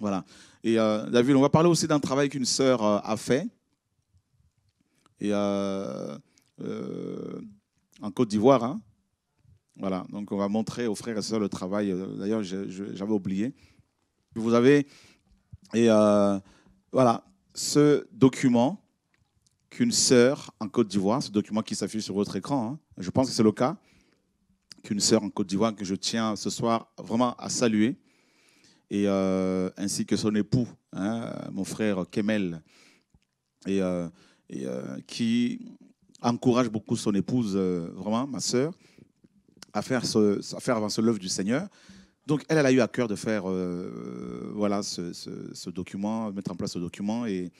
Voilà. Et euh, David, on va parler aussi d'un travail qu'une sœur euh, a fait. Euh, en Côte d'Ivoire. Hein. Voilà. Donc on va montrer aux frères et sœurs le travail. D'ailleurs, j'avais oublié. Vous avez et voilà ce document qu'une sœur en Côte d'Ivoire, ce document qui s'affiche sur votre écran. Hein, je pense que c'est le cas qu'une sœur en Côte d'Ivoire que je tiens ce soir vraiment à saluer et, euh, ainsi que son époux, hein, mon frère Kemel, et, euh, euh, qui encourage beaucoup son épouse, vraiment ma sœur, à faire, ce, à faire avancer l'œuvre du Seigneur. Donc elle, elle a eu à cœur de faire voilà, ce, document, mettre en place ce document et,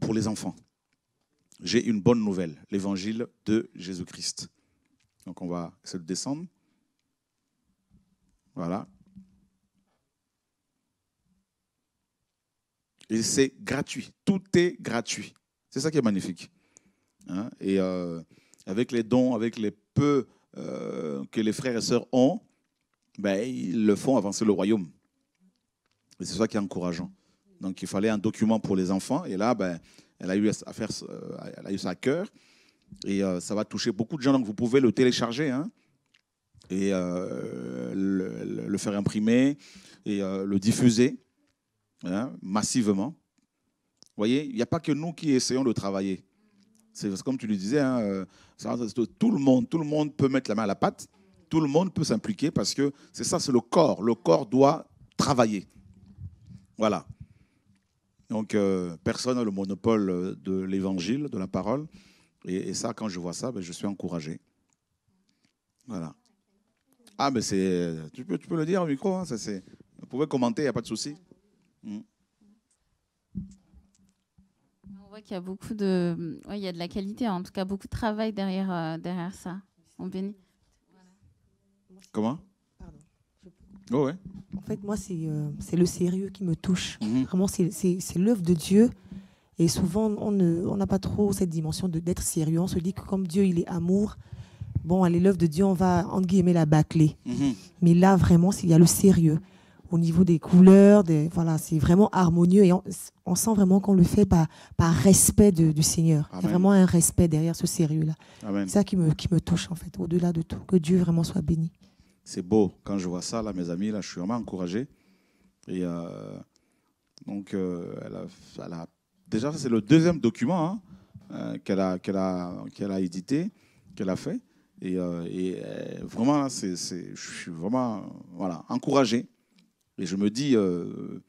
pour les enfants. J'ai une bonne nouvelle, l'évangile de Jésus-Christ. Donc on va se de descendre. Voilà, Et mm. c'est gratuit. Tout est gratuit. C'est ça qui est magnifique. Hein? Et euh, avec les dons, avec les peu euh, que les frères et sœurs ont, ben, ils le font avancer le royaume. Et c'est ça qui est encourageant. Donc il fallait un document pour les enfants. Et là, ben, elle, a eu à faire, euh, elle a eu ça à cœur. Et ça va toucher beaucoup de gens. Donc vous pouvez le télécharger hein. et le, le, faire imprimer et le diffuser. Hein, massivement. Vous voyez, il n'y a pas que nous qui essayons de travailler. C'est comme tu le disais, hein, euh, tout le monde, tout le monde peut mettre la main à la pâte, tout le monde peut s'impliquer parce que c'est ça, c'est le corps. Le corps doit travailler. Voilà. Donc euh, personne n'a le monopole de l'évangile, de la parole. Et, ça, quand je vois ça, ben, je suis encouragé. Voilà. Ah, mais c'est. Tu peux, tu peux le dire au micro. Hein, ça, vous pouvez commenter, il n'y a pas de souci. Mm. On voit qu'il y a beaucoup de, ouais, il y a de la qualité, hein. en tout cas beaucoup de travail derrière, euh, derrière ça. On bénit. Comment Pardon. Oh, ouais. En fait, moi, euh, c'est le sérieux qui me touche. Mm-hmm. Vraiment, c'est l'œuvre de Dieu. Et souvent, on n'a on pas trop cette dimension d'être sérieux. On se dit que comme Dieu, il est amour, bon, allez, l'œuvre de Dieu, on va, entre guillemets, la bâcler. Mm-hmm. Mais là, vraiment, il y a le sérieux au niveau des couleurs, voilà, c'est vraiment harmonieux et on, sent vraiment qu'on le fait par, respect du Seigneur. Il y a vraiment un respect derrière ce sérieux-là. C'est ça qui me, touche en fait, au-delà de tout. Que Dieu vraiment soit béni. C'est beau, quand je vois ça, là, mes amis, là, je suis vraiment encouragé. Et euh, donc, euh, déjà, c'est le deuxième document hein, euh, qu'elle a, qu'elle a, qu'elle a édité, qu'elle a fait. Et, vraiment, c'est, je suis vraiment voilà, encouragé et je me dis, euh,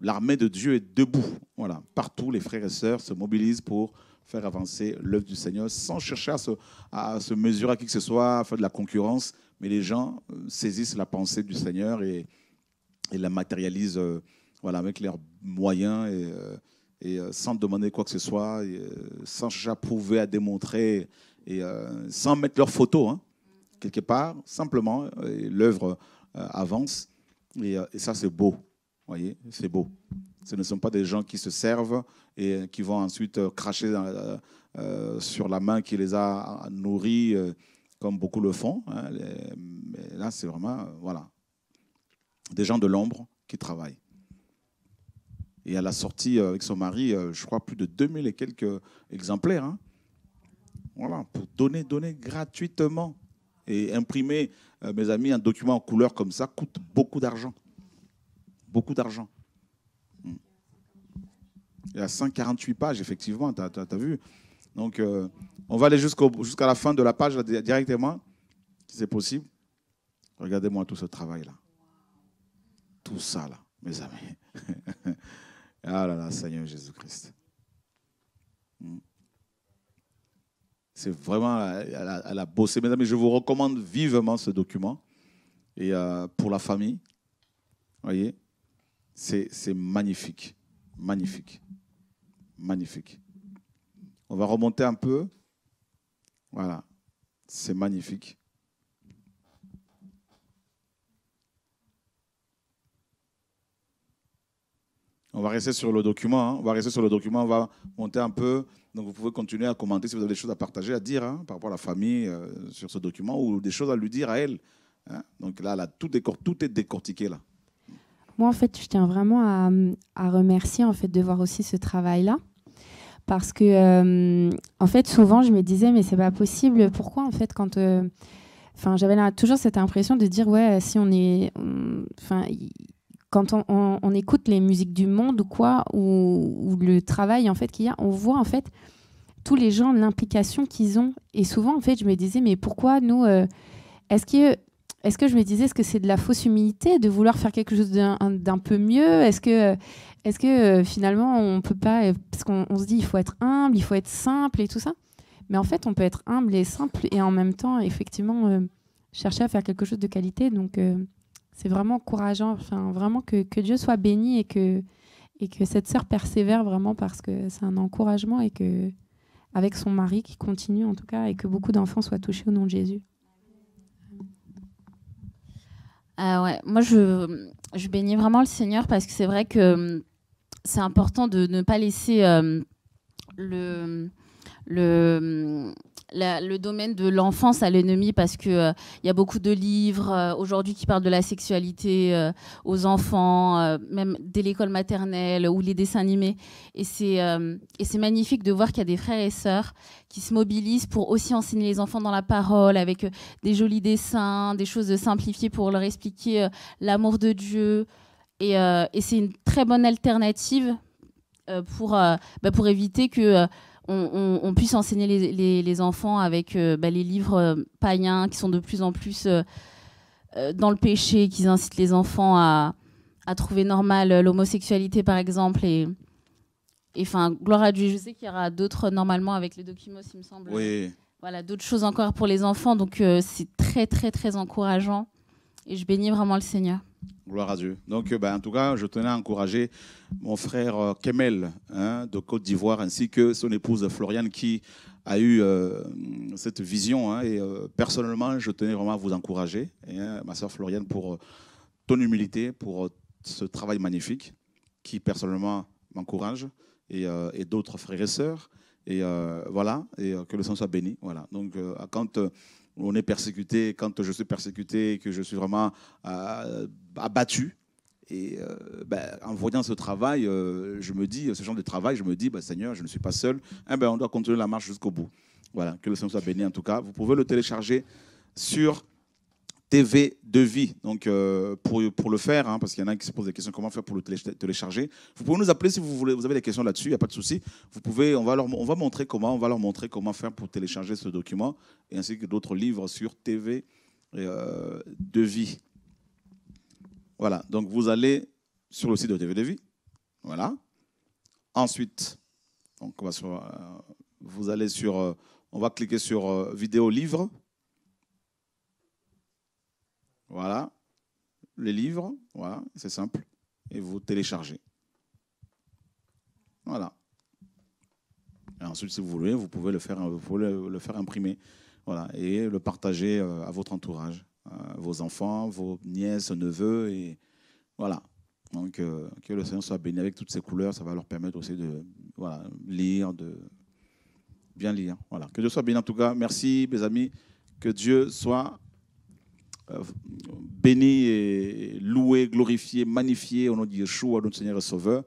l'armée de Dieu est debout. Voilà, partout, les frères et sœurs se mobilisent pour faire avancer l'œuvre du Seigneur sans chercher à se, mesurer à qui que ce soit, à faire de la concurrence. Mais les gens euh, saisissent la pensée du Seigneur et, la matérialisent euh, voilà, avec leurs moyens et, et sans demander quoi que ce soit, sans chercher à prouver, à démontrer, et sans mettre leurs photos, hein, quelque part. Simplement, l'œuvre avance. Euh, et, ça, c'est beau. voyez, c'est beau. Ce ne sont pas des gens qui se servent et qui vont ensuite euh, cracher euh, sur la main qui les a nourris, comme beaucoup le font. Hein, mais là, c'est vraiment, voilà, des gens de l'ombre qui travaillent. Et à la sortie avec son mari, je crois plus de 2000 et quelques exemplaires. Hein. voilà, pour donner, donner gratuitement. Et imprimer, euh, mes amis, un document en couleur comme ça coûte beaucoup d'argent. Beaucoup d'argent. Il y a 148 pages, effectivement, tu as, vu. Donc, euh, on va aller jusqu'à la fin de la page directement, si c'est possible. Regardez-moi tout ce travail-là. Tout ça, là, mes amis. ah là là, Seigneur Jésus-Christ. Hmm. C'est vraiment, elle a, bossé. Mesdames, et je vous recommande vivement ce document. Et euh, pour la famille, voyez, c'est magnifique. Magnifique. Magnifique. On va remonter un peu. Voilà. C'est magnifique. Hein. On va rester sur le document. On va rester sur le document. va monter un peu. Donc vous pouvez continuer à commenter si vous avez des choses à partager, à dire hein, par rapport à la famille euh, sur ce document ou des choses à lui dire à elle. Hein. Donc là, tout, est décortiqué là. Moi, en fait, je tiens vraiment à, remercier en fait de voir aussi ce travail-là. Parce que, euh, en fait, souvent, je me disais, mais c'est pas possible. Pourquoi, en fait, quand. Euh, enfin, j'avais toujours cette impression de dire, ouais, si on est. Enfin, quand on, écoute les musiques du monde ou quoi, ou, le travail en fait qu'il y a, on voit en fait tous les gens l'implication qu'ils ont. Et souvent en fait, je me disais mais pourquoi nous euh, Est-ce que est que je me disais est-ce que c'est de la fausse humilité de vouloir faire quelque chose d'un peu mieux Est-ce que est que euh, finalement on peut pas euh, parce qu'on se dit il faut être humble, il faut être simple et tout ça. Mais en fait, on peut être humble et simple et en même temps effectivement chercher à faire quelque chose de qualité. Donc c'est vraiment encourageant. Enfin, vraiment que, Dieu soit béni et que, et que cette sœur persévère vraiment parce que c'est un encouragement et que avec son mari qui continue en tout cas et que beaucoup d'enfants soient touchés au nom de Jésus. Euh, ouais, moi je, je bénis vraiment le Seigneur parce que c'est vrai que hum, c'est important de ne pas laisser euh, le, le hum, le domaine de l'enfance à l'ennemi parce que euh, il y a beaucoup de livres euh, aujourd'hui qui parlent de la sexualité euh, aux enfants, même dès l'école maternelle ou les dessins animés. Et c'est et c'est magnifique de voir qu'il y a des frères et sœurs qui se mobilisent pour aussi enseigner les enfants dans la parole avec des jolis dessins, des choses simplifiées pour leur expliquer l'amour de Dieu. Et, c'est une très bonne alternative pour bah, pour éviter que on, puisse enseigner les, enfants avec euh, bah, les livres euh, païens qui sont de plus en plus euh, dans le péché, qui incitent les enfants à, trouver normal l'homosexualité, par exemple, et, enfin, gloire à Dieu, je sais qu'il y aura d'autres normalement avec les documents, il me semble. Voilà, d'autres choses encore pour les enfants. Donc, c'est très, très, très encourageant. Et je bénis vraiment le Seigneur. Gloire à Dieu. Donc, euh, ben, en tout cas, je tenais à encourager mon frère euh, Kemel hein, de Côte d'Ivoire ainsi que son épouse Floriane qui a eu euh, cette vision. Hein. et personnellement, je tenais vraiment à vous encourager, et, hein, ma soeur Floriane, pour ton humilité, pour ce travail magnifique qui personnellement m'encourage et, d'autres frères et sœurs. Et voilà, et que le sang soit béni. Voilà. Donc, quand on est persécuté, quand je suis persécuté, que je suis vraiment euh, abattu. Et euh, ben, en voyant ce travail, euh, je me dis, ce genre de travail, je me dis, ben, Seigneur, je ne suis pas seul. Eh ben, on doit continuer la marche jusqu'au bout. Voilà, que le Seigneur soit béni en tout cas. Vous pouvez le télécharger sur TV de vie. Donc, euh, pour, le faire, hein, parce qu'il y en a qui se posent des questions comment faire pour le télécharger. Vous pouvez nous appeler si vous voulez. Vous avez des questions là-dessus, il n'y a pas de souci. Vous pouvez, on va leur, on va montrer comment, on va leur montrer comment faire pour télécharger ce document et ainsi que d'autres livres sur TV euh, de vie. Voilà. Donc, vous allez sur le site de TV de vie. Voilà. Ensuite, donc on va euh, vous allez sur, on va cliquer sur vidéo livre. Voilà. Les livres, voilà, c'est simple. Et vous téléchargez. Voilà. ensuite, si vous voulez, vous pouvez le faire, le faire imprimer. Voilà. Et le partager euh, à votre entourage, euh, vos enfants, vos nièces, neveux. Et voilà. Donc, euh, que le Seigneur soit béni avec toutes ces couleurs. Ça va leur permettre aussi de lire, de bien lire. Voilà. Que Dieu soit béni en tout cas. Merci, mes amis. Que Dieu soit béni, et loué, glorifié, magnifié au nom de Yeshua, notre Seigneur et Sauveur.